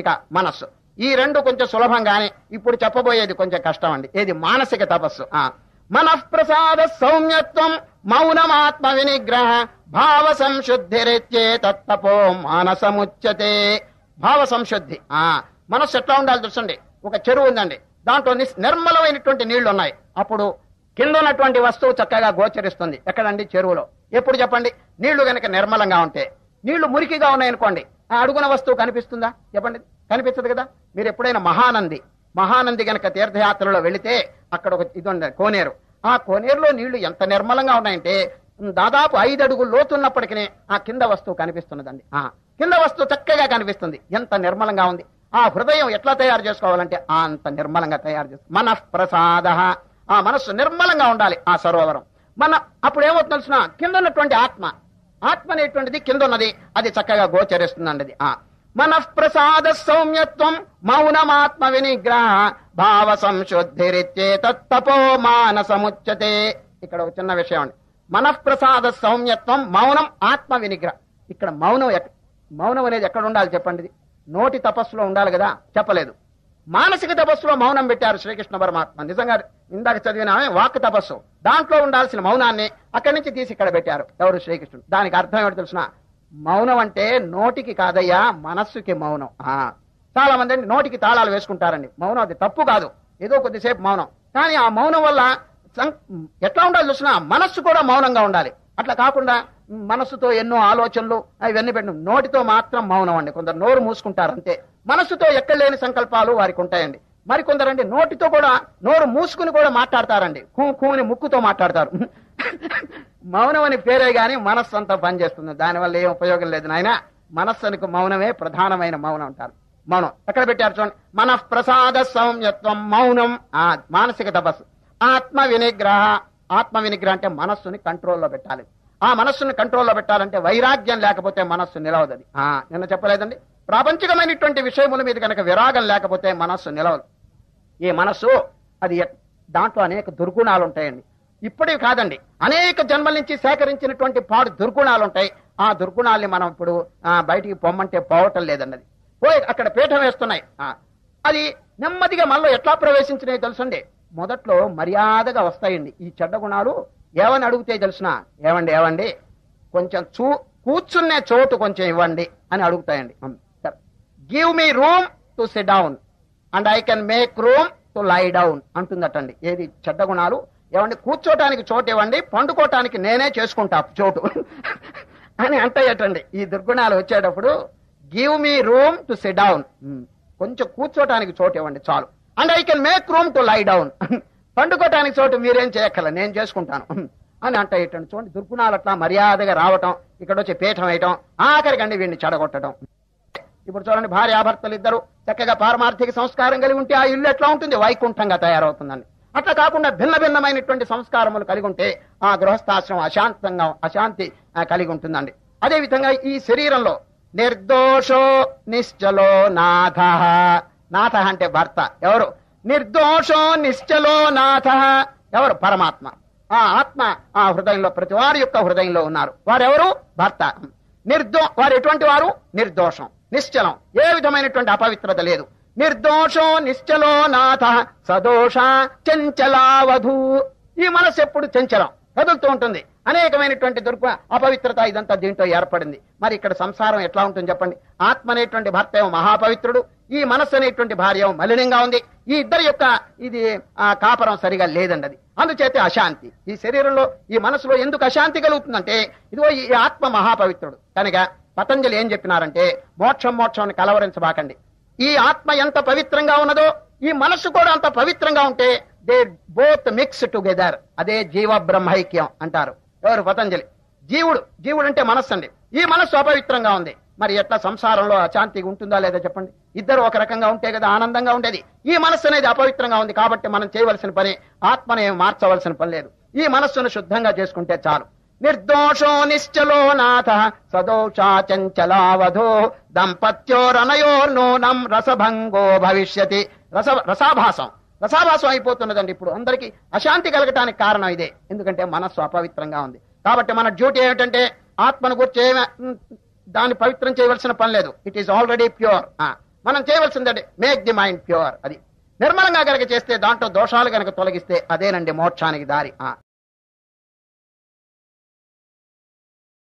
ఇక మనస్సు ఈ రెండు కొంచెం సులభంగానే ఇప్పుడు చెప్పబోయేది కొంచెం కష్టం అండి ఏది మానసిక తపస్సు మనఃప్రసాద సౌమ్యత్వం మౌనమాత్మ వినిగ్రహ భావ సంశుద్ధిరిత్యే తప్పో మానసముచ్చతే భావ సంశుద్ధి ఆ మనస్సు ఎట్లా ఉండాలి చూసండి ఒక చెరువు ఉందండి దాంట్లో నిర్మలమైనటువంటి నీళ్లు ఉన్నాయి అప్పుడు కింద ఉన్నటువంటి వస్తువు చక్కగా గోచరిస్తుంది ఎక్కడండి చెరువులో ఎప్పుడు చెప్పండి నీళ్లు కనుక నిర్మలంగా ఉంటే నీళ్లు మురికిగా ఉన్నాయనుకోండి అడుగున వస్తువు కనిపిస్తుందా చెప్పండి కనిపించదు కదా మీరు ఎప్పుడైనా మహానంది మహానంది గనక తీర్థయాత్రలో వెళితే అక్కడ ఒక ఇది కోనేరు ఆ కోనేరులో నీళ్లు ఎంత నిర్మలంగా ఉన్నాయంటే దాదాపు ఐదు అడుగులు లోతున్నప్పటికీ ఆ కింద వస్తువు కనిపిస్తున్నదండి ఆ కింద వస్తువు చక్కగా కనిపిస్తుంది ఎంత నిర్మలంగా ఉంది ఆ హృదయం ఎట్లా తయారు చేసుకోవాలంటే అంత నిర్మలంగా తయారు చేస్తుంది మన ప్రసాద ఆ మనస్సు నిర్మలంగా ఉండాలి ఆ సరోవరం మన అప్పుడు ఏమవుతుంది కింద ఉన్నటువంటి ఆత్మ ఆత్మ అనేటువంటిది కింద ఉన్నది అది చక్కగా గోచరిస్తుందండి మనఃప్రసాద సౌమ్యత్వం మౌనమాత్మ వినిగ్రహ భావ సంశుద్ధిరిత్యే తప్పో మానసముచ్యతే ఇక్కడ ఒక చిన్న విషయం అండి మనఃప్రసాద సౌమ్యత్వం మౌనం ఆత్మ వినిగ్రహ ఇక్కడ మౌనం మౌనం అనేది ఎక్కడ ఉండాలి చెప్పండి నోటి తపస్సులో ఉండాలి కదా చెప్పలేదు మానసిక తపస్సులో మౌనం పెట్టారు శ్రీకృష్ణ పరమాత్మ నిజంగా ఇందాక చదివిన వాక్ తపస్సు దాంట్లో ఉండాల్సిన మౌనాన్ని అక్కడి నుంచి తీసి ఇక్కడ పెట్టారు ఎవరు శ్రీకృష్ణుడు దానికి అర్థం ఏమిటి తెలుసిన మౌనం అంటే నోటికి కాదయ్యా మనస్సుకి మౌనం చాలా మంది నోటికి తాళాలు వేసుకుంటారండి మౌనం అది తప్పు కాదు ఏదో కొద్దిసేపు మౌనం కానీ ఆ మౌనం వల్ల ఎట్లా ఉండాలి చూసినా మనస్సు కూడా మౌనంగా ఉండాలి అట్లా కాకుండా మనసుతో ఎన్నో ఆలోచనలు ఇవన్నీ పెట్టి నోటితో మాత్రం మౌనం అండి కొందరు నోరు మూసుకుంటారు అంతే మనసుతో ఎక్కడ లేని సంకల్పాలు వారికి ఉంటాయండి మరి కొందరండి నోటితో కూడా నోరు మూసుకుని కూడా మాట్లాడతారండి కూని ముక్కుతో మాట్లాడతారు మౌనం అని పేరే గాని మనస్సు అంతా పనిచేస్తుంది దానివల్ల ఏం ఉపయోగం లేదు నాయన మనస్సునికి మౌనమే ప్రధానమైన మౌనం అంటారు మౌనం ఎక్కడ పెట్టారు చూడండి మన ప్రసాద సౌమ్యత్వం మౌనం ఆ మానసిక తపస్సు ఆత్మ వినిగ్రహ ఆత్మ వినిగ్రహం అంటే మనస్సుని కంట్రోల్లో పెట్టాలి ఆ మనస్సును కంట్రోల్లో పెట్టాలంటే వైరాగ్యం లేకపోతే మనస్సు నిలవదది నిన్న చెప్పలేదండి ప్రాపంచికమైనటువంటి విషయముల మీద కనుక విరాగం లేకపోతే మనస్సు నిలవదు ఈ మనస్సు అది దాంట్లో అనేక దుర్గుణాలు ఉంటాయండి ఇప్పుడు కాదండి అనేక జన్మల నుంచి సేకరించినటువంటి పాడు దుర్గుణాలు ఉంటాయి ఆ దుర్గుణాల్ని మనం ఇప్పుడు బయటికి పొమ్మంటే పోవటం లేదన్నది పోయి అక్కడ పీఠం వేస్తున్నాయి అది నెమ్మదిగా మనలో ఎట్లా ప్రవేశించినాయి తెలుసండి మొదట్లో మర్యాదగా వస్తాయండి ఈ చెడ్డ గుణాలు ఏమని అడిగితే తెలిసిన ఏమండి ఏమండి కొంచెం చూ కూర్చునే చోటు కొంచెం ఇవ్వండి అని అడుగుతాయండి give me room to sit down and I can make room to lie down అంటుందటండి ఏది చెడ్డ గుణాలు ఏమండి కూర్చోటానికి చోటు ఇవ్వండి పండుకోవటానికి నేనే చేసుకుంటా చోటు అని అంటాయటండి ఈ దుర్గుణాలు వచ్చేటప్పుడు give me room to sit down కొంచెం కూర్చోటానికి చోటు ఇవ్వండి చాలు and I can make room to lie down పండుకోటానికి చోటు మీరేం చేయక్కల నేను చేసుకుంటాను అని అంట ఇటండి చూడండి దుర్గుణాలు అట్లా మర్యాదగా రావటం ఇక్కడ వచ్చి పీఠం వేయటం ఆఖరికండి వీడిని చెడగొట్టడం ఇప్పుడు చూడండి భార్యాభర్తలు ఇద్దరు చక్కగా పారమార్థిక సంస్కారం కలిగి ఉంటే ఆ ఇల్లు ఎట్లా ఉంటుంది వైకుంఠంగా తయారవుతుందని అట్లా కాకుండా భిన్న భిన్నమైనటువంటి సంస్కారములు కలిగి ఉంటే ఆ గృహస్థాశ్రమం అశాంతంగా అశాంతి కలిగి ఉంటుందండి అదేవిధంగా ఈ శరీరంలో నిర్దోషో నిశ్చలో నాథ నాథ అంటే భర్త ఎవరు నిర్దోషో నిశ్చలో నాథ ఎవరు పరమాత్మ ఆ ఆత్మ ఆ హృదయంలో ప్రతి వారి యొక్క హృదయంలో ఉన్నారు వారెవరు భర్త నిర్దో వారు ఎటువంటి వారు నిర్దోషం నిశ్చలం ఏ విధమైనటువంటి అపవిత్రత లేదు నిర్దోషో నిశ్చలో నాథ సదోష చంచలావధూ ఈ మనసు ఎప్పుడు చంచలం కదులుతూ ఉంటుంది అనేకమైనటువంటి దుర్ప అపవిత్రత ఇదంతా దీంట్లో ఏర్పడింది మరి ఇక్కడ సంసారం ఎట్లా ఉంటుంది చెప్పండి ఆత్మ అనేటువంటి భర్త ఏమో మహాపవిత్రుడు ఈ మనస్సు అనేటువంటి భార్య మలినంగా ఉంది ఈ ఇద్దరి యొక్క ఇది కాపరం సరిగా లేదండి అది అందుచేత అశాంతి ఈ శరీరంలో ఈ మనసులో ఎందుకు అశాంతి కలుగుతుందంటే ఇదిగో ఈ ఆత్మ మహాపవిత్రుడు కనుక పతంజలి ఏం చెప్పినారంటే మోక్షం మోక్షం కలవరించబాకండి ఈ ఆత్మ ఎంత పవిత్రంగా ఉన్నదో ఈ మనస్సు కూడా అంత పవిత్రంగా ఉంటే దే బోత్ మిక్స్ టుగెదర్ అదే జీవ బ్రహ్మైక్యం అంటారు ఎవరు పతంజలి జీవుడు జీవుడు అంటే మనస్సు అండి ఈ మనస్సు అపవిత్రంగా ఉంది మరి ఎట్లా సంసారంలో అశాంతిగా ఉంటుందా లేదా చెప్పండి ఇద్దరు ఒక రకంగా ఉంటే కదా ఆనందంగా ఉండేది ఈ మనస్సు అనేది అపవిత్రంగా ఉంది కాబట్టి మనం చేయవలసిన పని ఆత్మనే మార్చవలసిన పని లేదు ఈ మనస్సును శుద్ధంగా చేసుకుంటే చాలు నిర్దోషో నిశ్చలో నాథ సదోషాచంచలావధో దంపత్యోరనయోర్నూనం రసభంగో భవిష్యతి రస రసాభాసం రసాభాసం అయిపోతున్నదండి ఇప్పుడు అందరికీ అశాంతి కలగటానికి కారణం ఇదే ఎందుకంటే మనస్సు అపవిత్రంగా ఉంది కాబట్టి మన డ్యూటీ ఏమిటంటే ఆత్మను గుర్చి దాన్ని పవిత్రం చేయవలసిన పని లేదు ఇట్ ఈస్ ఆల్రెడీ ప్యూర్ మనం చేయవలసిందండి మేక్ ది మైండ్ ప్యూర్ అది నిర్మలంగా కనుక చేస్తే దాంట్లో దోషాలు కనుక తొలగిస్తే అదేనండి మోక్షానికి దారి